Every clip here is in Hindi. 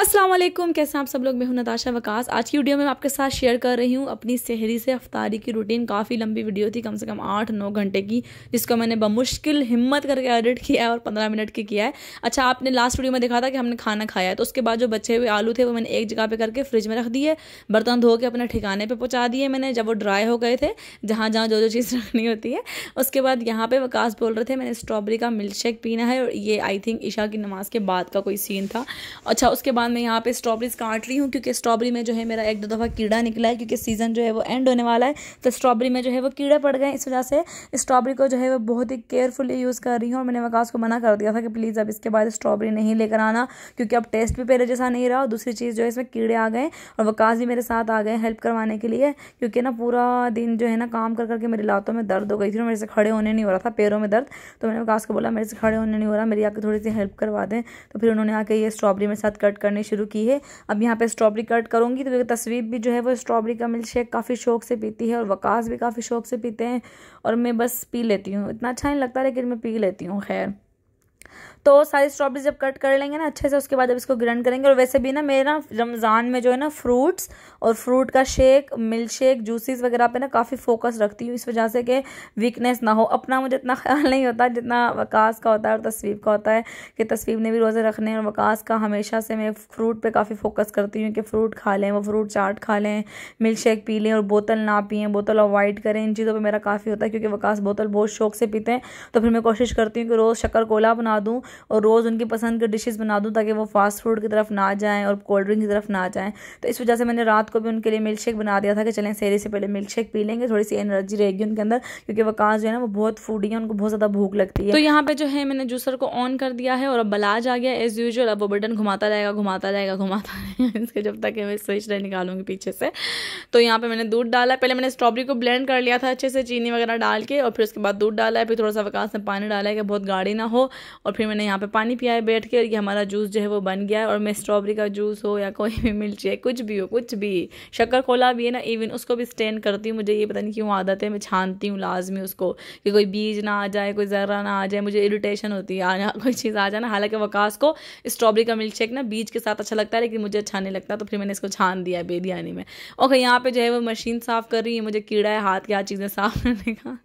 अस्सलाम वालेकुम कैसे आप सब लोग मैं हूं नताशा वकास आज की वीडियो में मैं आपके साथ शेयर कर रही हूं अपनी सहरी से अफ्तारी की रूटीन काफ़ी लंबी वीडियो थी कम से कम आठ नौ घंटे की जिसको मैंने बमुश्किल हिम्मत करके एडिट किया है और पंद्रह मिनट की किया है अच्छा आपने लास्ट वीडियो में देखा था कि हमने खाना खाया है तो उसके बाद जो बचे हुए आलू थे वो मैंने एक जगह पर करके फ्रिज में रख दिए बर्तन धो के अपने ठिकाने पर पहुँचा दिए मैंने जब वो ड्राई हो गए थे जहाँ जहाँ जो जो चीज़ रखनी होती है उसके बाद यहाँ पर वकास बोल रहे थे मैंने स्ट्रॉबेरी का मिल्क शेक पीना है और ये आई थिंक ईशा की नमाज़ के बाद का कोई सीन था अच्छा उसके बाद बाद मैं यहाँ पे स्ट्रॉबेरीज काट रही हूँ क्योंकि स्ट्रॉबेरी में जो है मेरा एक दो दफ़ा कीड़ा निकला है क्योंकि सीज़न जो है वो एंड होने वाला है तो स्ट्रॉबेरी में जो है वो कीड़े पड़ गए इस वजह से स्ट्रॉबेरी को जो है वो बहुत ही केयरफुली यूज़ कर रही हूँ और मैंने वकास को मना कर दिया था कि प्लीज़ अब इसके बाद स्ट्रॉबेरी नहीं लेकर आना क्योंकि अब टेस्ट भी पहले जैसा नहीं रहा और दूसरी चीज़ जो है इसमें कीड़े आ गए और वकास भी मेरे साथ आ गए हेल्प करवाने के लिए क्योंकि ना पूरा दिन जो है ना काम कर करके मेरी लातों में दर्द हो गई थी और मेरे से खड़े होने नहीं हो रहा था पैरों में दर्द तो मैंने वकास को बोला मेरे से खड़े होने नहीं हो रहा मेरी आके थोड़ी सी हेल्प करवा दें तो फिर उन्होंने आके ये स्ट्रॉबेरी मेरे साथ कट करने करने शुरू की है अब यहाँ पे स्ट्रॉबेरी कट करूँगी तो तस्वीर भी जो है वो स्ट्रॉबेरी का मिल्क शेक काफ़ी शौक से पीती है और वकास भी काफ़ी शौक से पीते हैं और मैं बस पी लेती हूँ इतना अच्छा नहीं लगता लेकिन मैं पी लेती हूँ खैर तो सारी स्ट्रॉबेरी जब कट कर लेंगे ना अच्छे से उसके बाद अब इसको ग्रैंड करेंगे और वैसे भी ना मेरा रमज़ान में जो है ना फ्रूट्स और फ्रूट का शेक मिल्क शेक जूसेस वगैरह पे ना काफ़ी फोकस रखती हूँ इस वजह से कि वीकनेस ना हो अपना मुझे इतना ख्याल नहीं होता जितना वकास का होता है और तस्वीर का होता है कि तस्वीर ने भी रोज़े रखने और वकास का हमेशा से मैं फ्रूट पर काफ़ी फोकस करती हूँ कि फ्रूट खा लें वो फ्रूट चाट खा लें मिल्क शेक पी लें और बोतल ना पिए बोतल अवॉइड करें इन चीज़ों पर मेरा काफ़ी होता है क्योंकि वकास बोतल बहुत शौक से पीते हैं तो फिर मैं कोशिश करती हूँ कि रोज़ शक्कर कोला बना दूँ और रोज़ उनकी पसंद की डिशेज़ बना दूँ ताकि वो फास्ट फूड की तरफ ना जाएँ और कोल्ड ड्रिंक की तरफ ना जाएँ तो इस वजह से मैंने रात को भी उनके लिए मिल्क शेक बना दिया था कि चलें सहरी से पहले मिल्क शेक पी लेंगे थोड़ी सी एनर्जी रहेगी उनके अंदर क्योंकि वकास जो है ना वो बहुत फूडी है उनको बहुत ज़्यादा भूख लगती है तो यहाँ पर जो है मैंने जूसर को ऑन कर दिया है और अब बलाज आ गया एज़ यूजल अब वो बटन घुमाता रहेगा घुमाता रहेगा घुमाता रहेगा इसके जब तक मैं स्विच नहीं निकालूंगी पीछे से तो यहाँ पर मैंने दूध डाला पहले मैंने स्ट्रॉबेरी को ब्लेंड कर लिया था अच्छे से चीनी वगैरह डाल के और फिर उसके बाद दूध डाला है फिर थोड़ा सा वकास में पानी डाला है कि बहुत गाढ़ी ना हो और फिर मैंने यहाँ पे पानी पिया है बैठ के और ये हमारा जूस जो है वो बन गया है और मैं स्ट्रॉबेरी का जूस हो या कोई भी मिल्क चाहिए कुछ भी हो कुछ भी शक्कर कोला भी है ना इवन उसको भी स्टेन करती हूँ मुझे ये पता नहीं क्यों आदत है मैं छानती हूँ लाजमी उसको कि कोई बीज ना आ जाए कोई ज़र्रा ना आ जाए मुझे इरीटेशन होती है आना कोई चीज़ आ जाना हालांकि वकास को स्ट्रॉबेरी का मिल्क शेक ना बीज के साथ अच्छा लगता है लेकिन मुझे अच्छा नहीं लगता तो फिर मैंने इसको छान दिया बेदियानी में ओके यहाँ पर जो है वो मशीन साफ़ कर रही है मुझे कीड़ा है हाथ के हाथ चीज़ें साफ करने का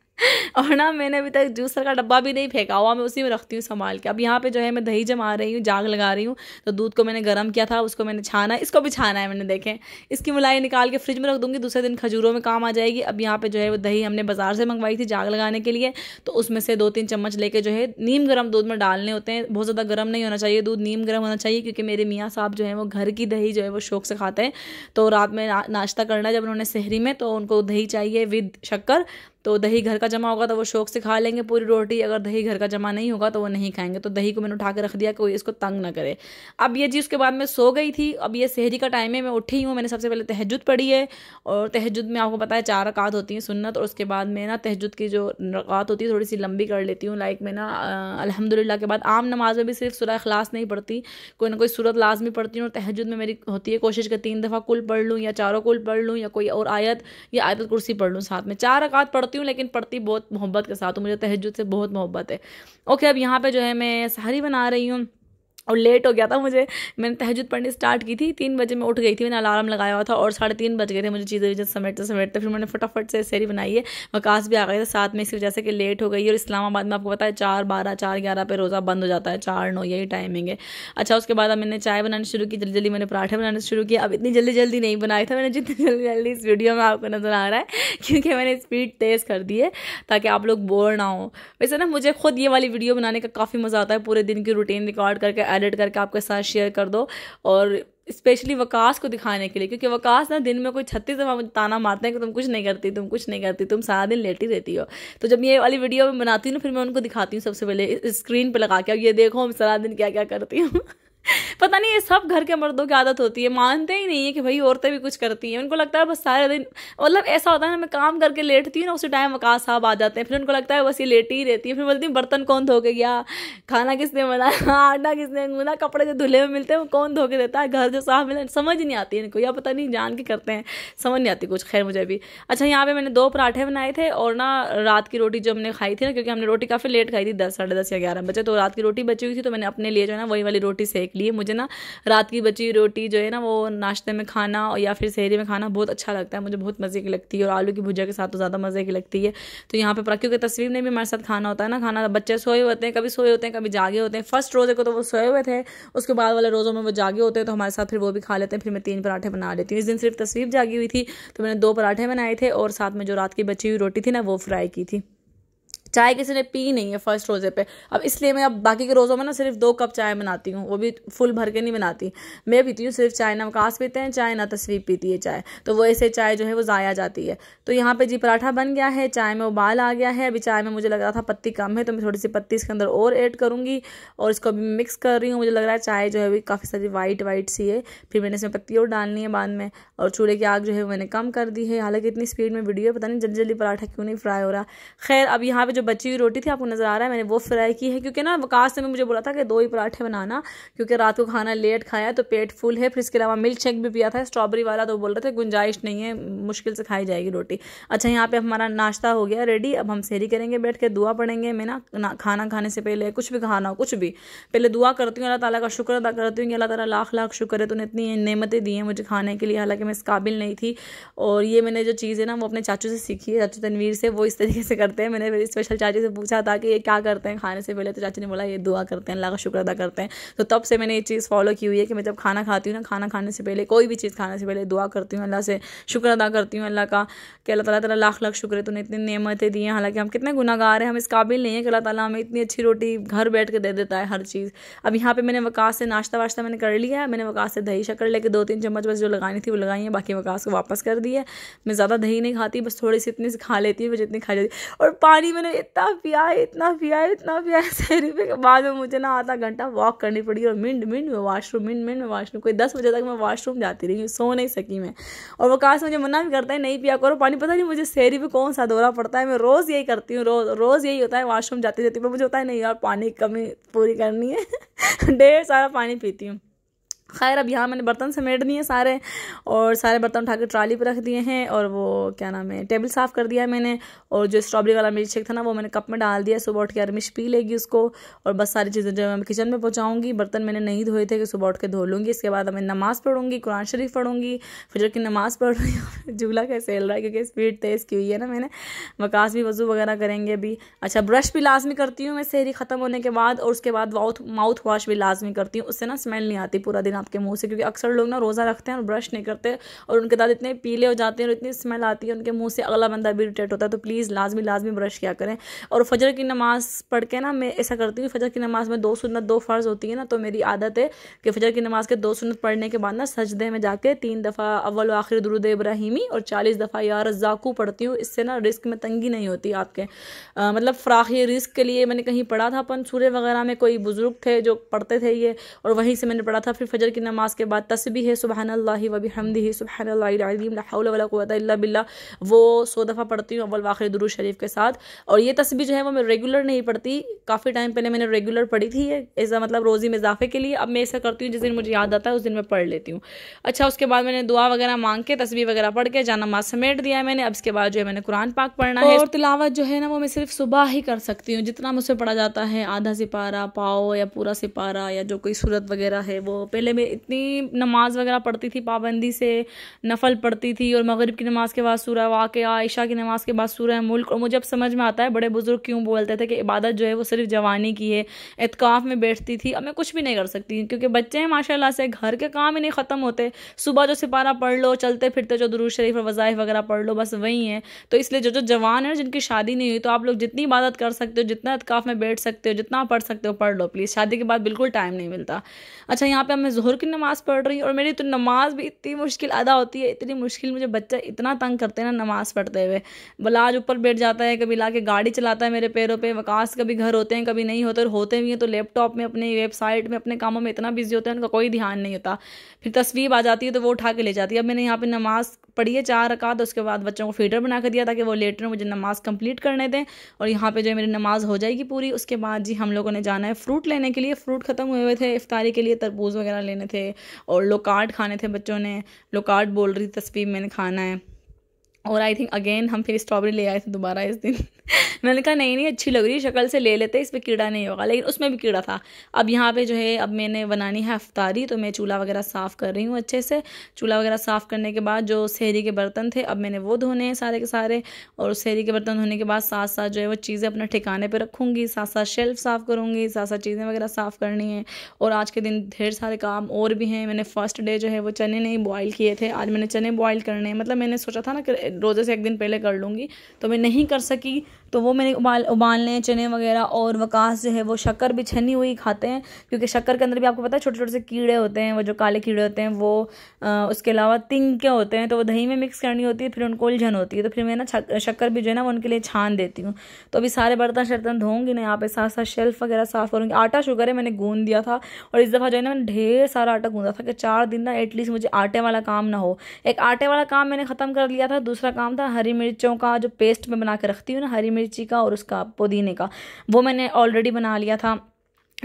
और ना मैंने अभी तक जूसर का डब्बा भी नहीं फेंका हुआ मैं उसी में रखती हूँ संभाल के अब यहाँ पे जो है मैं दही जमा रही हूँ जाग लगा रही हूँ तो दूध को मैंने गर्म किया था उसको मैंने छाना इसको भी छाना है मैंने देखें इसकी मलाई निकाल के फ्रिज में रख दूँगी दूसरे दिन खजूरों में काम आ जाएगी अब यहाँ पर जो है वो दही हमने बाजार से मंगवाई थी जाग लगाने के लिए तो उसमें से दो तीन चम्मच लेके जो है नीम गर्म दूध में डालने होते हैं बहुत ज़्यादा गर्म नहीं होना चाहिए दूध नीम गर्म होना चाहिए क्योंकि मेरे मियाँ साहब जो है वो घर की दही जो है वो शौक से खाते हैं तो रात में नाश्ता करना जब उन्होंने शहरी में तो उनको दही चाहिए विद शक्कर तो दही घर का जमा होगा तो वो शौक से खा लेंगे पूरी रोटी अगर दही घर का जमा नहीं होगा तो वो नहीं खाएंगे तो दही को मैंने उठा के रख दिया कोई इसको तंग ना करे अब ये जी उसके बाद मैं सो गई थी अब ये शहरी का टाइम है मैं उठी हूँ मैंने सबसे पहले तहजद पढ़ी है और तहजद में आपको पता है चार रकात होती हैं सुन्नत और उसके बाद मैं ना तहजद की जो रकात होती है थोड़ी सी लंबी कर लेती हूँ लाइक मैं ना अलहमदिल्ला के बाद आम नमाज में भी सिर्फ सुरह अखलास नहीं पढ़ती कोई ना कोई सूरत लाजमी पढ़ती हूँ और तहजद में मेरी होती है कोशिश कर तीन दफ़ा कुल पढ़ लूँ या चारों कुल पढ़ लूँ या कोई और आयत या आयत कुर्सी पढ़ लूँ साथ में चार रकात पढ़ होती हूँ लेकिन पढ़ती बहुत मोहब्बत के साथ हूँ मुझे तहजद से बहुत मोहब्बत है ओके अब यहाँ पर जो है मैं सारी बना रही हूँ और लेट हो गया था मुझे मैंने तहजद पढ़नी स्टार्ट की थी तीन बजे मैं उठ गई थी मैंने अलार्म लगाया हुआ था और साढ़े तीन बज गए थे मुझे चीज़ें वीज़ें समेटते समेटते फिर मैंने फटाफट से सहरी बनाई है वकास भी आ गए थे साथ में इस वजह से कि लेट हो गई और इस्लामाबाद में आपको पता है चार बारह चार ग्यारह पे रोज़ा बंद हो जाता है चार नौ यही टाइमिंग है अच्छा उसके बाद मैंने चाय बनानी शुरू की जल्दी जल्दी मैंने पराठे बनाने शुरू किया अब इतनी जल्दी जल्दी नहीं बनाया था मैंने जितनी जल्दी जल्दी इस वीडियो में आपको नज़र आ रहा है क्योंकि मैंने स्पीड तेज़ कर दी है ताकि आप लोग बोर ना हो वैसे ना मुझे खुद ये वाली वीडियो बनाने का काफ़ी मज़ा आता है पूरे दिन की रूटीन रिकॉर्ड करके एडिट करके आपके साथ शेयर कर दो और स्पेशली वकास को दिखाने के लिए क्योंकि वकास ना दिन में कोई छत्तीस दफा ताना मारते हैं कि तुम कुछ नहीं करती तुम कुछ नहीं करती तुम सारा दिन लेट ही रहती हो तो जब ये वाली वीडियो मैं बनाती हूँ ना फिर मैं उनको दिखाती हूँ सबसे पहले स्क्रीन पर लगा के अब ये देखो मैं सारा दिन क्या क्या करती हूँ पता नहीं ये सब घर के मर्दों की आदत होती है मानते ही नहीं है कि भाई औरतें भी कुछ करती हैं उनको लगता है बस सारे दिन मतलब ऐसा होता है ना मैं काम करके लेटती हूँ ना उसी टाइम वकास साहब आ जाते हैं फिर उनको लगता है बस ये लेटी ही रहती है फिर बोलती हूँ बर्तन कौन धो के गया खाना किसने बनाया आटा किसने गूंदा कपड़े जो धुले में मिलते हैं वो कौन धो के देता है घर जो साफ मिला समझ नहीं आती इनको या पता नहीं जान के करते हैं समझ नहीं आती कुछ खैर मुझे भी अच्छा यहाँ पे मैंने दो पराठे बनाए थे और ना रात की रोटी जो हमने खाई थी ना क्योंकि हमने रोटी काफ़ी लेट खाई थी दस साढ़े दस या ग्यारह बजे तो रात की रोटी बची हुई थी तो मैंने अपने लिए जो है ना वही वाली रोटी सेक लिए मुझे ना रात की बची हुई रोटी जो है ना वो नाश्ते में खाना या फिर सहरी में खाना बहुत अच्छा लगता है मुझे बहुत मज़े की लगती है और आलू की भुजिया के साथ तो ज़्यादा मज़े की लगती है तो यहाँ पर क्योंकि तस्वीर में भी हमारे साथ खाना होता है ना खाना बच्चे सोए होते हैं कभी सोए होते हैं कभी जागे होते हैं फर्स्ट रोज़े को तो वो सोए हुए थे उसके बाद वाले रोज़ों में वो जागे होते हैं तो हमारे साथ फिर वो भी खा लेते हैं फिर मैं तीन पराठे बना लेती हूँ इस दिन सिर्फ तस्वीर जागी हुई थी तो मैंने दो पराठे बनाए थे और साथ में जो रात की बची हुई रोटी थी ना वो फ्राई की थी चाय किसी ने पी नहीं है फर्स्ट रोज़े पे अब इसलिए मैं अब बाकी के रोज़ों में ना सिर्फ दो कप चाय बनाती हूँ वो भी फुल भर के नहीं बनाती मैं पीती हूँ सिर्फ चाय ना वकास पीते हैं चाय ना तस्वीर पीती है चाय तो वो ऐसे चाय जो है वो ज़ाया जाती है तो यहाँ पर जी पराठा बन गया है चाय में उबाल आ गया है अभी चाय में मुझे लग रहा था पत्ती कम है तो मैं थोड़ी सी पत्ती इसके अंदर और ऐड करूँगी और इसको अभी मिक्स कर रही हूँ मुझे लग रहा है चाय जो है काफ़ी सारी वाइट वाइट सी है फिर मैंने इसमें पत्ती और डालनी है बाद में और चूल्हे की आग जो है मैंने कम कर दी है हालांकि इतनी स्पीड में वीडियो पता नहीं जल्दी जल्दी पराठा क्यों नहीं फ्राई हो रहा खैर अब यहाँ पर जो बची हुई रोटी थी आपको नज़र आ रहा है मैंने वो फ्राई की है क्योंकि ना वकास ने मुझे बोला था कि दो ही पराठे बनाना क्योंकि रात को खाना लेट खाया तो पेट फुल है फिर इसके अलावा मिल्क शेक भी पिया था स्ट्रॉबेरी वाला तो बोल रहे थे गुंजाइश नहीं है मुश्किल से खाई जाएगी रोटी अच्छा यहाँ पे हमारा नाश्ता हो गया रेडी अब हम सहरी करेंगे बैठ के दुआ पढ़ेंगे मैं ना खाना खाने से पहले कुछ भी खाना हो कुछ भी पहले दुआ करती हूँ अल्लाह ताला का शुक्र अदा करती हूँ कि अल्लाह ताला लाख लाख शुक्र है तूने इतनी नेमतें दी हैं मुझे खाने के लिए हालांकि मैं इस काबिल नहीं थी और ये मैंने जो चीज़ है ना वो अपने चाचू से सीखी है चाचू तनवीर से वो इस तरीके से करते हैं मैंने इस फिर चाची से पूछा था कि ये क्या करते हैं खाने से पहले तो चाची ने बोला ये दुआ करते हैं अल्लाह का शुक्र अदा करते हैं तो तब से मैंने ये चीज़ फॉलो की हुई है कि मैं जब खाना खाती हूँ ना खाना खाने से पहले कोई भी चीज़ खाने से पहले दुआ करती हूँ अल्लाह से शुक्र अदा करती हूँ अल्लाह का कि अल्लाह तला तला लाख लाख शुक्र है तुमने इतनी नियमतें दी हैं हालांकि हम कितने गुनागार हैं हम इस काबिल नहीं है कि अल्लाह तला हमें इतनी अच्छी रोटी घर बैठ के दे देता है हर चीज़ अब यहाँ पर मैंने वकास से नाश्ता वाश्ता मैंने कर लिया है मैंने वकास से दही शक्कर लेके दो तीन चम्मच बस जो लगानी थी वो लगाई है बाकी वकास को वापस कर दी है मैं ज़्यादा दही नहीं खाती बस थोड़ी सी इतनी सी खा लेती हूँ मुझे इतनी खा जाती और पानी मैंने इतना पिया है इतना पिया है इतना पिया है शहरी पे बाद में मुझे ना आधा घंटा वॉक करनी पड़ी और मिनट मिनट में वाशरूम मिनट मिनट में वाशरूम कोई दस बजे तक मैं वाशरूम जाती रही सो नहीं सकी मैं और वो कहा से मुझे मना भी करता है नहीं पिया करो पानी पता नहीं मुझे शहरी पे कौन सा दौरा पड़ता है मैं रोज़ यही करती हूँ रोज़ रोज़ यही होता है वाशरूम जाती रहती हूँ मुझे होता है नहीं यार पानी की कमी पूरी करनी है ढेर सारा पानी पीती हूँ खैर अब यहाँ मैंने बर्तन समेट दिए सारे और सारे बर्तन उठा ट्राली पर रख दिए हैं और वो क्या नाम है टेबल साफ़ कर दिया है मैंने और जो स्ट्रॉबेरी वाला मिल्क शेक था ना वो मैंने कप में डाल दिया सुबह उठ के अरमिश पी लेगी उसको और बस सारी चीज़ें जो मैं किचन में पहुँचाऊँगी बर्तन मैंने नहीं धोए थे कि सुबह उठ के धो लूँगी इसके बाद मैं नमाज़ पढ़ूँगी कुरान शरीफ पढ़ूँगी फिर की नमाज़ पढ़ रही हूँ झूला कैसे हिल रहा है क्योंकि स्पीड तेज़ की हुई है ना मैंने वकास भी वजू वगैरह करेंगे अभी अच्छा ब्रश भी लाजमी करती हूँ मैं सहरी ख़त्म होने के बाद और उसके बाद माउथ माउथ वॉश भी लाजमी करती हूँ उससे ना स्मेल नहीं आती पूरा दिन आपके मुंह से क्योंकि अक्सर लोग ना रोज़ा रखते हैं और ब्रश नहीं करते और उनके दांत इतने पीले हो जाते हैं और इतनी स्मेल आती है उनके मुंह से अगला बंदा भी इरीटेट होता है तो प्लीज़ लाजमी लाजमी ब्रश किया करें और फजर की नमाज़ पढ़ के ना मैं ऐसा करती हूँ फजर की नमाज़ में दो सुनत दो फ़र्ज़ होती है ना तो मेरी आदत है कि फजर की नमाज़ के दो सुनत पढ़ने के बाद ना सजदे में जाके तीन दफ़ा अव्वल आखिर दुरुद इब्राहिमी और चालीस दफ़ा यार जाकू पढ़ती हूँ इससे ना रिस्क में तंगी नहीं होती आपके आ, मतलब फ़्राख रिस्क के लिए मैंने कहीं पढ़ा था अपन सूर्य वगैरह में कोई बुज़ुर्ग थे जो पढ़ते थे ये और वहीं से मैंने पढ़ा था फिर फजर की नमाज़ के बाद तस्बी है सुबहान अल्लाह वबी हमदी सुबहान बिल्ला वो सौ दफ़ा पढ़ती हूँ अव्वल वाखिर दुरू शरीफ के साथ और ये तस्बी जो है वो मैं रेगुलर नहीं पढ़ती काफ़ी टाइम पहले मैंने रेगुलर पढ़ी थी एज मतलब रोज़ी में इजाफे के लिए अब मैं ऐसा करती हूँ जिस दिन मुझे याद आता है उस दिन मैं पढ़ लेती हूँ अच्छा उसके बाद मैंने दुआ वगैरह मांग के तस्वीर वगैरह पढ़ के जाना माज समेट दिया है मैंने अब इसके बाद जो है मैंने कुरान पाक पढ़ना है और तिलावत जो है ना वो मैं सिर्फ सुबह ही कर सकती हूँ जितना मुझसे पढ़ा जाता है आधा सिपारा पाओ या पूरा सिपारा या जो कोई सूरत वगैरह है वो पहले में इतनी नमाज़ वगैरह पढ़ती थी पाबंदी से नफल पढ़ती थी और मगरब की नमाज़ के बाद सूरह वाक़ आयशा की नमाज़ के बाद सूरह मुल्क और मुझे अब समझ में आता है बड़े बुज़ुर्ग क्यों बोलते थे कि इबादत जो है वो सिर्फ जवानी की है एतकाफ़ में बैठती थी अब मैं कुछ भी नहीं कर सकती क्योंकि बच्चे हैं माशा से घर के काम ही नहीं ख़त्म होते सुबह जो सिपारा पढ़ लो चलते फिरते जो दरूज शरीफ और वज़ाइफ वगैरह पढ़ लो बस वही है तो इसलिए जो जो जवान है जिनकी शादी नहीं हुई तो आप लोग जितनी इबादत कर सकते हो जितना एतकाफ़ में बैठ सकते हो जितना पढ़ सकते हो पढ़ लो प्लीज़ शादी के बाद बिल्कुल टाइम नहीं मिलता अच्छा यहाँ पर हमें जोहर की नमाज़ पढ़ रही हूँ और मेरी तो नमाज़ भी इतनी मुश्किल अदा होती है इतनी मुश्किल मुझे बच्चा इतना तंग करते हैं ना नमाज़ पढ़ते हुए बलाज ऊपर बैठ जाता है कभी ला के गाड़ी चलाता है मेरे पैरों पर पे, वकास कभी घर होते हैं कभी नहीं होते और होते भी हैं तो लैपटॉप में अपनी वेबसाइट में अपने कामों में इतना बिजी होता है उनका कोई ध्यान नहीं होता फिर तस्वीर आ जाती है तो वो उठा के ले जाती है अब मैंने यहाँ पर नमाज़ पढ़ी है चार रकात उसके बाद बच्चों को फीडर बना कर दिया ताकि वो लेटर मुझे नमाज़ कंप्लीट करने दें और यहाँ पर जो है मेरी नमाज़ हो जाएगी पूरी उसके बाद जी हम लोगों ने जाना है फ्रूट लेने के लिए फ्रूट ख़त्म हुए हुए थे इफ्तारी के लिए तरबूज वगैरह लेने करने थे और लोकार्ड खाने थे बच्चों ने लोकार्ड बोल रही तस्वीर मैंने खाना है और आई थिंक अगेन हम फिर स्ट्रॉबेरी ले आए थे दोबारा इस दिन मैंने कहा नहीं नहीं अच्छी लग रही है शक्ल से ले लेते इस पर कीड़ा नहीं होगा लेकिन उसमें भी कीड़ा था अब यहाँ पे जो है अब मैंने बनानी है अफ्तारी तो मैं चूल्हा वगैरह साफ़ कर रही हूँ अच्छे से चूल्हा वगैरह साफ़ करने के बाद जो शहरी के बर्तन थे अब मैंने वो धोने हैं सारे के सारे और शहरी के बर्तन धोने के बाद साथ साथ जो है वो चीज़ें अपना ठिकाने पर रखूँगी साथ साथ शेल्फ साफ़ करूँगी साथ साथ चीज़ें वगैरह साफ़ करनी है और आज के दिन ढेर सारे काम और भी हैं मैंने फर्स्ट डे जो है वो चने नहीं बॉयल किए थे आज मैंने चने बॉयल करने हैं मतलब मैंने सोचा था ना रोज़े से एक दिन पहले कर लूँगी तो मैं नहीं कर सकी तो वो मैंने उबाल उबालने चने वगैरह और वकास जो है वो शक्कर भी छनी हुई खाते हैं क्योंकि शक्कर के अंदर भी आपको पता है छोटे छोटे से कीड़े होते हैं वो जो काले कीड़े होते हैं वो आ, उसके अलावा तिंग के होते हैं तो वो दही में मिक्स करनी होती है फिर उनको उलझन होती है तो फिर मैं ना शक्कर भी जो है ना उनके लिए छान देती हूँ तो अभी सारे बर्तन शर्तन धोंगी ना यहाँ पे साथ साथ शेल्फ वगैरह साफ़ करूँगी आटा शुगर है मैंने गूंद दिया था और इस दफ़ा जो है ना मैंने ढेर सारा आटा गूंदा था कि चार दिन ना एटलीस्ट मुझे आटे वाला काम ना हो एक आटे वाला काम मैंने ख़त्म कर लिया था दूसरा काम था हरी मिर्चों का जो पेस्ट मैं बना के रखती हूँ ना हरी मिर्च मिर्ची का और उसका पुदीने का वो मैंने ऑलरेडी बना लिया था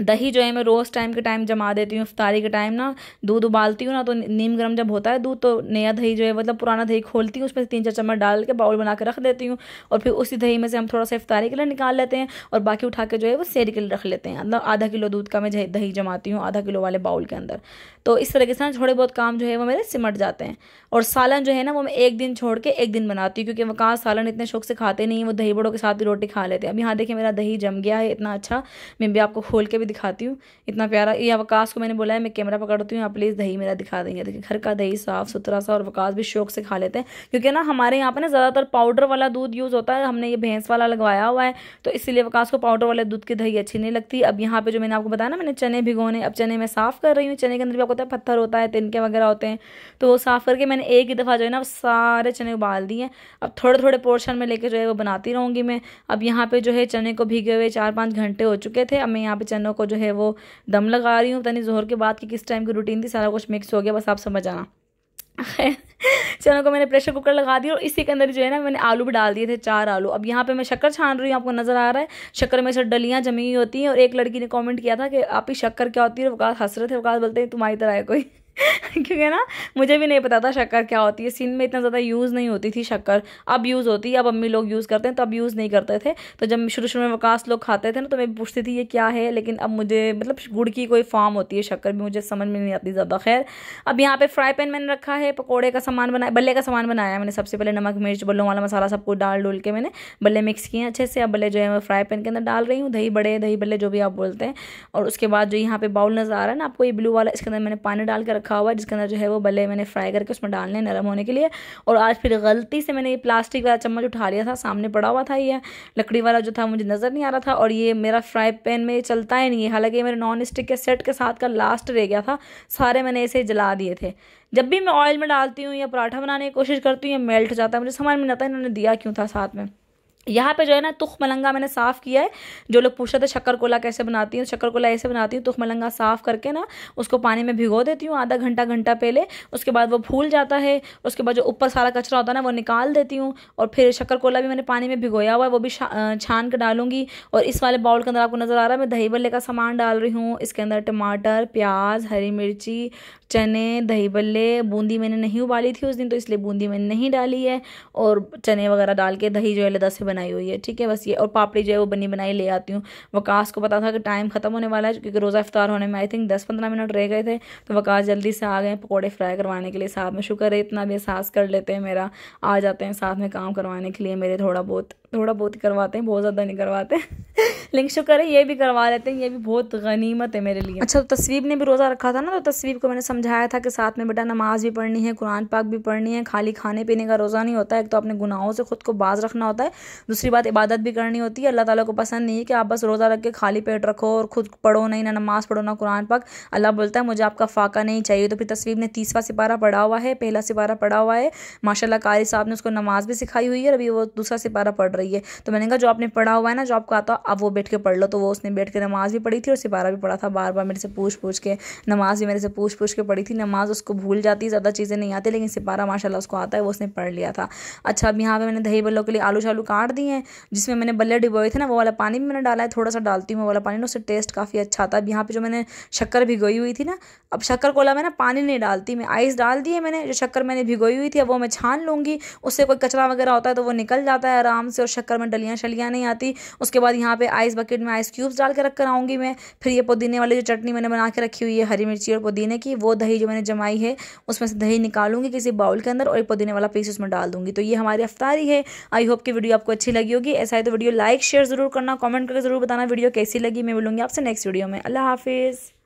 दही जो है मैं रोज़ टाइम के टाइम जमा देती हूँ इफ्तारी के टाइम ना दूध उबालती हूँ ना तो नीम गर्म जब होता है दूध तो नया दही जो है मतलब पुराना दही खोलती हूँ उसमें तीन चार चम्मच डाल के बाउल बना के रख देती हूँ और फिर उसी दही में से हम थोड़ा सा इफ्तारी के लिए निकाल लेते हैं और बाकी उठा के जो है वो शेर के लिए रख लेते हैं मतलब आधा किलो दूध का मैं दही जमाती हूँ आधा किलो वाले बाउल के अंदर तो इस तरीके से ना थोड़े बहुत काम जो है वो मेरे सिमट जाते हैं और सालन जो है ना वो मैं एक दिन छोड़ के एक दिन बनाती हूँ क्योंकि वो कहाँ सालन इतने शौक से खाते नहीं वो दही बड़ों के साथ ही रोटी खा लेते हैं अभी यहाँ देखिए मेरा दही जम गया है इतना अच्छा मैं भी आपको खोल के भी दिखाती हूँ इतना प्यारा ये अवकाश को मैंने बोला है मैं कैमरा पकड़ती हूँ आप प्लीज़ दही मेरा दिखा देंगे देखिए घर का दही साफ़ सुथरा सा और अवकाश भी शौक से खा लेते हैं क्योंकि ना हमारे यहाँ पर ना ज़्यादातर पाउडर वाला दूध यूज़ होता है हमने ये भैंस वाला लगवाया हुआ है तो इसलिए अवकाश को पाउडर वाले दूध की दही अच्छी नहीं लगती अब यहाँ पर जो मैंने आपको बताया ना मैंने चने भिगोने अब चने मैं साफ़ कर रही हूँ चने के अंदर भी आपको पता है पत्थर होता है तिनके वगैरह होते हैं तो वो साफ़ करके मैंने एक ही दफ़ा जो है ना सारे चने उबाल दिए अब थोड़े थोड़े पोर्शन में लेके जो है वो बनाती रहूँगी मैं अब यहाँ पे जो है चने को भीगे हुए चार पाँच घंटे हो चुके थे अब मैं यहाँ पे चनों को जो है वो दम लगा रही हूँ पता नहीं जोहर के बाद की किस टाइम की रूटीन थी सारा कुछ मिक्स हो गया बस आप समझ आना खैर को मैंने प्रेशर कुकर लगा दिया और इसी के अंदर जो है ना मैंने आलू भी डाल दिए थे चार आलू अब यहाँ पे मैं शक्कर छान रही हूँ आपको नज़र आ रहा है शक्कर में सर डलियाँ जमी हुई होती हैं और एक लड़की ने कमेंट किया था कि आप ही शक्कर क्या होती है वकास हसरत रहे थे वकास बोलते हैं तुम्हारी तरह है कोई क्योंकि ना मुझे भी नहीं पता था शक्कर क्या होती है सिंध में इतना ज़्यादा यूज़ नहीं होती थी शक्कर अब यूज़ होती है अब अम्मी लोग यूज़ करते हैं तो अब यूज़ नहीं करते थे तो जब शुरू शुरू में वकास लोग खाते थे ना तो मैं पूछती थी ये क्या है लेकिन अब मुझे मतलब गुड़ की कोई फॉर्म होती है शक्कर भी मुझे समझ में नहीं आती ज़्यादा खैर अब यहाँ पर फ्राई पैन मैंने रखा है पकौड़े का सामान बनाया बल्ले का सामान बनाया मैंने सबसे पहले नमक मिर्च बल्लों वाला मसाला सब कुछ डाल डुल के मैंने बल्ले मिक्स किए अच्छे से अब बल्ले जो है मैं फ्राई पैन के अंदर डाल रही हूँ दही बड़े दही बल्ले जो भी आप बोलते हैं और उसके बाद जो यहाँ पे बाउल नज़र आ रहा है ना आपको ये ब्लू वाला इसके अंदर मैंने पानी डाल के रखा रखा हुआ है जिसके अंदर जो है वो भले मैंने फ्राई करके उसमें डालने नरम होने के लिए और आज फिर गलती से मैंने ये प्लास्टिक वाला चम्मच उठा लिया था सामने पड़ा हुआ था ये लकड़ी वाला जो था मुझे नज़र नहीं आ रहा था और ये मेरा फ्राई पैन में चलता ही नहीं है हालांकि मेरे नॉन स्टिक के सेट के साथ का लास्ट रह गया था सारे मैंने इसे जला दिए थे जब भी मैं ऑयल में डालती हूँ या पराठा बनाने की कोशिश करती हूँ या मेल्ट हो जाता है मुझे समझ में नहीं आता इन्होंने दिया क्यों था साथ में यहाँ पे जो है ना तुख मलंगा मैंने साफ़ किया है जो लोग पूछ रहे थे शक्कर कोला कैसे बनाती हूँ शक्कर कोला ऐसे बनाती हूँ तुख मलंगा साफ़ करके ना उसको पानी में भिगो देती हूँ आधा घंटा घंटा पहले उसके बाद वो फूल जाता है उसके बाद जो ऊपर सारा कचरा होता है ना वो निकाल देती हूँ और फिर शक्कर कोला भी मैंने पानी में भिगोया हुआ है वो भी छान के डालूंगी और इस वाले बाउल के अंदर आपको नज़र आ रहा है मैं दही बल्ले का सामान डाल रही हूँ इसके अंदर टमाटर प्याज हरी मिर्ची चने दही बल्ले बूंदी मैंने नहीं उबाली थी उस दिन तो इसलिए बूंदी मैंने नहीं डाली है और चने वगैरह डाल के दही जो है लदा से बनाई हुई है ठीक है बस ये और पापड़ी जो है वो बनी बनाई ले आती हूँ वकास को पता था कि टाइम ख़त्म होने वाला है क्योंकि रोज़ा इफ्तार होने में आई थिंक दस पंद्रह मिनट रह गए थे तो वकास जल्दी से आ गए पकौड़े फ्राई करवाने के लिए साथ में शुक्र है इतना भी एहसास कर लेते हैं मेरा आ जाते हैं साथ में काम करवाने के लिए मेरे थोड़ा बहुत थोड़ा बहुत ही करवाते हैं बहुत ज़्यादा नहीं करवाते लिंक शुक्र है ये भी करवा लेते हैं ये भी बहुत गनीमत है मेरे लिए अच्छा तो तस्वीर ने भी रोज़ा रखा था ना तो तस्वीर को मैंने समझाया था कि साथ में बेटा नमाज भी पढ़नी है कुरान पाक भी पढ़नी है खाली खाने पीने का रोज़ा नहीं होता है एक तो अपने गुनाहों से खुद को बाज रखना होता है दूसरी बात इबादत भी करनी होती है अल्लाह ताली को पसंद नहीं है कि आप बस रोज़ा रख के खाली पेट रखो और खुद पढ़ो नहीं ना नमाज पढ़ो ना कुरान पाक अल्लाह बोलता है मुझे आपका फाका नहीं चाहिए तो फिर तस्वीर ने तीसवा सिपारा पढ़ा हुआ है पहला सिपारा पढ़ा हुआ है माशाला कारी साहब ने उसको नमाज भी सिखाई हुई है अभी वो दूसरा सिपारा पढ़ रही है तो मैंने कहा जो आपने पढ़ा हुआ है ना जो आपको आता अब वो बैठ के पढ़ लो तो वो उसने बैठ के नमाज़ भी पढ़ी थी और सिपारा भी पढ़ा था बार बार मेरे से पूछ पूछ के नमाज़ भी मेरे से पूछ पूछ के पढ़ी थी नमाज़ उसको भूल जाती ज़्यादा चीज़ें नहीं आती लेकिन सिपारा माशाला उसको आता है वो उसने पढ़ लिया था अच्छा अब यहाँ पर मैंने दही बल्लों के लिए आलू शालू काट दिए हैं जिसमें मैंने बल्ले डिबोए थे ना वो वाला पानी भी मैंने डाला है थोड़ा सा डालती हूँ वो वाला पानी ना उससे टेस्ट काफ़ी अच्छा आता है यहाँ पर जो मैंने शक्कर भिगोई हुई थी ना अब शक्कर कोला मैं ना पानी नहीं डालती मैं आइस डाल दिए मैंने जो शक्कर मैंने भिगोई हुई थी अब वो मैं छान लूँगी उससे कोई कचरा वगैरह होता है तो वो निकल जाता है आराम से और शक्कर में डलियाँ शलियाँ नहीं आती उसके बाद यहाँ पे आइस बकेट में आइस क्यूब्स डाल के रख कर आऊँगी मैं फिर ये पुदीने वाली जो चटनी मैंने बना के रखी हुई है हरी मिर्ची और पुदीने की वो दही जो मैंने जमाई है उसमें से दही निकालूंगी किसी बाउल के अंदर और एक पुदीने वाला पीस उसमें डाल दूंगी तो ये हमारी अफ्तारी है आई होप कि वीडियो आपको अच्छी लगी होगी ऐसा है तो वीडियो लाइक शेयर ज़रूर करना कॉमेंट करके ज़रूर बताना वीडियो कैसी लगी मैं मिलूंगी आपसे नेक्स्ट वीडियो में अल्लाह हाफिज़